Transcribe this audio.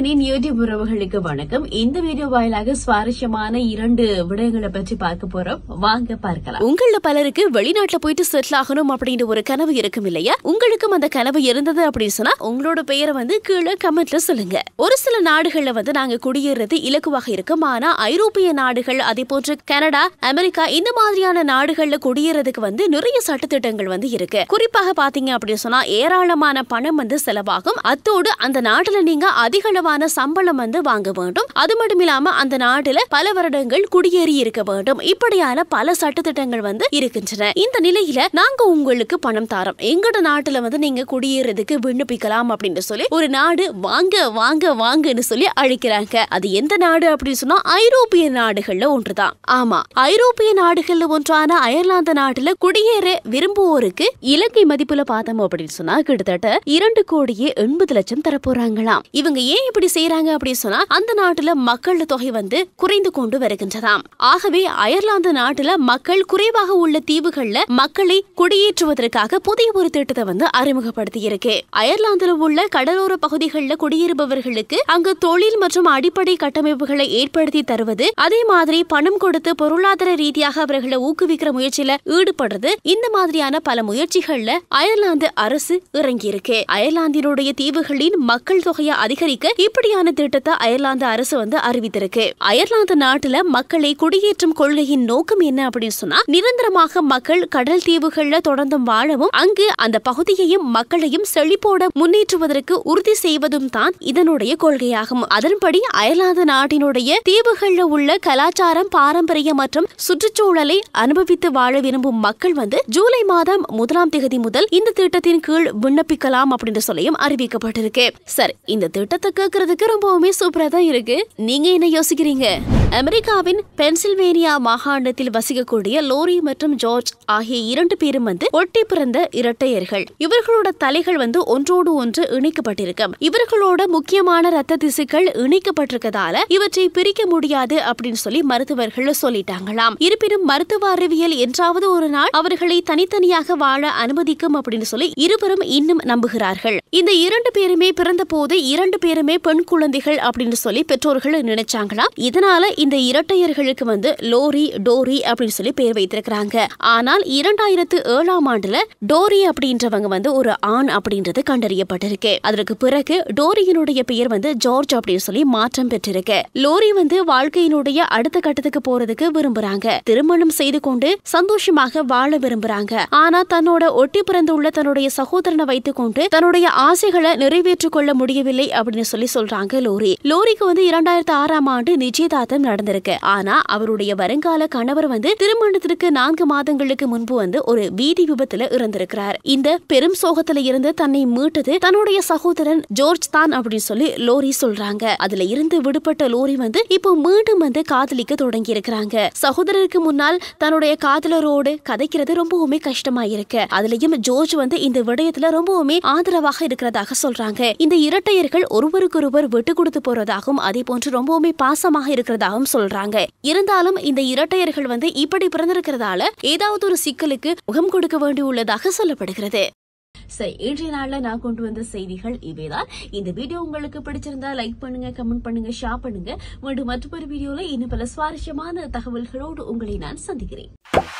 நேயனின் YouTube உறவுகளுக்கு வணக்கம் இந்த வீடியோ வாயிலாக சுவாரஸ்யமான இரண்டு விடயங்களை பற்றி பார்க்க போறோம் வாங்க பார்க்கலாம் உங்கள பலருக்கு வெளிநாட்டுல போயிட்டு செட்டில் ஆகணும் அப்படின்ற ஒரு கனவு இருக்கும் இல்லையா உங்களுக்கும் அந்த கனவு இருந்தது அப்படின்னு சொன்னா உங்களோட பெயரை வந்து கீழே கமெண்ட்ல சொல்லுங்க ஒரு சில நாடுகள்ல வந்து நாங்க குடியேறது இலக்குவாக இருக்கும் ஆனா ஐரோப்பிய நாடுகள் அதே போன்று கனடா அமெரிக்கா இந்த மாதிரியான நாடுகள்ல குடியேறதுக்கு வந்து நிறைய சட்டத்திட்டங்கள் வந்து இருக்கு குறிப்பாக பாத்தீங்க அப்படின்னு சொன்னா ஏராளமான பணம் வந்து செலவாகும் அத்தோடு அந்த நாட்டுல நீங்க அதிக அளவு அதிகமான சம்பளம் வந்து வாங்க வேண்டும் அது மட்டும் இல்லாம அந்த நாட்டுல பல வருடங்கள் குடியேறி இருக்க வேண்டும் இப்படியான பல சட்டத்திட்டங்கள் வந்து இருக்கின்றன இந்த நிலையில நாங்க உங்களுக்கு பணம் தாரோம் எங்கட நாட்டுல வந்து நீங்க குடியேறதுக்கு விண்ணப்பிக்கலாம் அப்படின்னு சொல்லி ஒரு நாடு வாங்க வாங்க வாங்கன்னு சொல்லி அழைக்கிறாங்க அது எந்த நாடு அப்படின்னு சொன்னா ஐரோப்பிய நாடுகள்ல ஒன்றுதான் ஆமா ஐரோப்பிய நாடுகள்ல ஒன்றான அயர்லாந்து நாட்டுல குடியேற விரும்புவோருக்கு இலங்கை மதிப்புல பார்த்தோம் அப்படின்னு சொன்னா கிட்டத்தட்ட இரண்டு கோடியே எண்பது லட்சம் தரப்போறாங்களாம் இவங்க ஏன் இப்படி செய்யறாங்க அப்படின்னு சொன்னா அந்த நாட்டுல மக்கள் தொகை வந்து குறைந்து கொண்டு வருகின்றதாம் ஆகவே அயர்லாந்து நாட்டுல மக்கள் குறைவாக உள்ள தீவுகள்ல மக்களை குடியேற்றுவதற்காக புதிய ஒரு திட்டத்தை வந்து அறிமுகப்படுத்தி இருக்கு அயர்லாந்துல உள்ள கடலோர பகுதிகளில் குடியிருப்பவர்களுக்கு அங்கு தொழில் மற்றும் அடிப்படை கட்டமைப்புகளை ஏற்படுத்தி தருவது அதே மாதிரி பணம் கொடுத்து பொருளாதார ரீதியாக அவர்களை ஊக்குவிக்கிற முயற்சியில ஈடுபடுறது இந்த மாதிரியான பல முயற்சிகள்ல அயர்லாந்து அரசு இறங்கியிருக்கு அயர்லாந்தினுடைய தீவுகளின் மக்கள் தொகையை அதிகரிக்க இப்படியான திட்டத்தை அயர்லாந்து அரசு வந்து அறிவித்திருக்கு அயர்லாந்து நாட்டுல மக்களை குடியேற்றும் கொள்கையின் நோக்கம் என்ன அப்படின்னு சொன்னா நிரந்தரமாக மக்கள் கடல் தீவுகள்ல தொடர்ந்தும் வாழவும் அங்கு அந்த பகுதியையும் மக்களையும் செழிப்போட முன்னேற்றுவதற்கு உறுதி செய்வதும் தான் இதனுடைய கொள்கையாகும் அதன்படி அயர்லாந்து நாட்டினுடைய தீவுகள்ல உள்ள கலாச்சாரம் பாரம்பரியம் மற்றும் சுற்றுச்சூழலை அனுபவித்து வாழ விரும்பும் மக்கள் வந்து ஜூலை மாதம் முதலாம் தேதி முதல் இந்த திட்டத்தின் கீழ் விண்ணப்பிக்கலாம் அப்படின்னு சொல்லியும் அறிவிக்கப்பட்டிருக்கு சார் இந்த திட்டத்துக்கு பார்க்கறதுக்கு ரொம்பவுமே சூப்பரா தான் இருக்கு நீங்க என்ன யோசிக்கிறீங்க அமெரிக்காவின் பென்சில்வேனியா மாகாணத்தில் வசிக்கக்கூடிய லோரி மற்றும் ஜார்ஜ் ஆகிய இரண்டு பேரும் வந்து ஒட்டி பிறந்த இரட்டையர்கள் இவர்களோட தலைகள் வந்து ஒன்றோடு ஒன்று இணைக்கப்பட்டிருக்கும் இவர்களோட முக்கியமான ரத்த திசுக்கள் இணைக்கப்பட்டிருக்கதால இவற்றை பிரிக்க முடியாது அப்படின்னு சொல்லி மருத்துவர்கள் சொல்லிட்டாங்களாம் இருப்பினும் மருத்துவ அறிவியல் என்றாவது ஒரு நாள் அவர்களை தனித்தனியாக வாழ அனுமதிக்கும் அப்படின்னு சொல்லி இருவரும் இன்னும் நம்புகிறார்கள் இந்த இரண்டு பேருமே பிறந்த போது இரண்டு பேருமே பெண் குழந்தைகள் அப்படின்னு சொல்லி பெற்றோர்கள் நினைச்சாங்களா இதனால இந்த இரட்டையர்களுக்கு வந்து லோரி டோரி அப்படின்னு சொல்லி பேர் வைத்திருக்கிறாங்க ஆனால் இரண்டாயிரத்து ஏழாம் ஆண்டுல டோரி அப்படின்றவங்க வந்து ஒரு ஆண் அப்படின்றது கண்டறியப்பட்டிருக்கு அதற்கு பிறகு டோரியினுடைய பெயர் வந்து ஜார்ஜ் அப்படின்னு சொல்லி மாற்றம் பெற்றிருக்கு லோரி வந்து வாழ்க்கையினுடைய அடுத்த கட்டத்துக்கு போறதுக்கு விரும்புறாங்க திருமணம் செய்து கொண்டு சந்தோஷமாக வாழ விரும்புறாங்க ஆனா தன்னோட ஒட்டி பிறந்துள்ள தன்னுடைய சகோதரனை வைத்துக் கொண்டு தன்னுடைய ஆசைகளை நிறைவேற்றிக் கொள்ள முடியவில்லை அப்படின்னு சொல்லி சொல்றாங்க லோரி லோரிக்கு வந்து இரண்டாயிரத்தி ஆறாம் ஆண்டு நிச்சயதார்த்தம் நடந்திருக்கு ஆனா அவருடைய வருங்கால கணவர் வந்து திருமணத்திற்கு நான்கு மாதங்களுக்கு முன்பு வந்து ஒரு வீதி விபத்துல இருந்திருக்கிறார் இந்த பெரும் சோகத்துல இருந்து தன்னை மீட்டது தன்னுடைய சகோதரன் ஜோர்ஜ் தான் அப்படின்னு சொல்லி லோரி சொல்றாங்க அதுல இருந்து விடுபட்ட லோரி வந்து இப்போ மீண்டும் வந்து காதலிக்க தொடங்கி இருக்கிறாங்க சகோதரருக்கு முன்னால் தன்னுடைய காதலரோடு கதைக்கிறது ரொம்பவுமே கஷ்டமா இருக்கு அதுலயும் ஜோர்ஜ் வந்து இந்த விடயத்துல ரொம்பவுமே ஆதரவாக இருக்கிறதாக சொல்றாங்க இந்த இரட்டையர்கள் ஒருவருக்கு ஒருவருக்கொருவர் விட்டு கொடுத்து போறதாகவும் அதே போன்று ரொம்பவுமே பாசமாக இருக்கிறதாகவும் சொல்றாங்க இருந்தாலும் இந்த இரட்டையர்கள் வந்து இப்படி பிறந்திருக்கிறதால ஏதாவது ஒரு சிக்கலுக்கு முகம் கொடுக்க வேண்டியுள்ளதாக சொல்லப்படுகிறது சரி இன்றைய நாளில் நான் கொண்டு வந்த செய்திகள் இவைதான் இந்த வீடியோ உங்களுக்கு பிடிச்சிருந்தா லைக் பண்ணுங்க கமெண்ட் பண்ணுங்க ஷேர் பண்ணுங்க மீண்டும் மற்றொரு வீடியோல இன்னும் பல சுவாரஸ்யமான தகவல்களோடு உங்களை நான் சந்திக்கிறேன்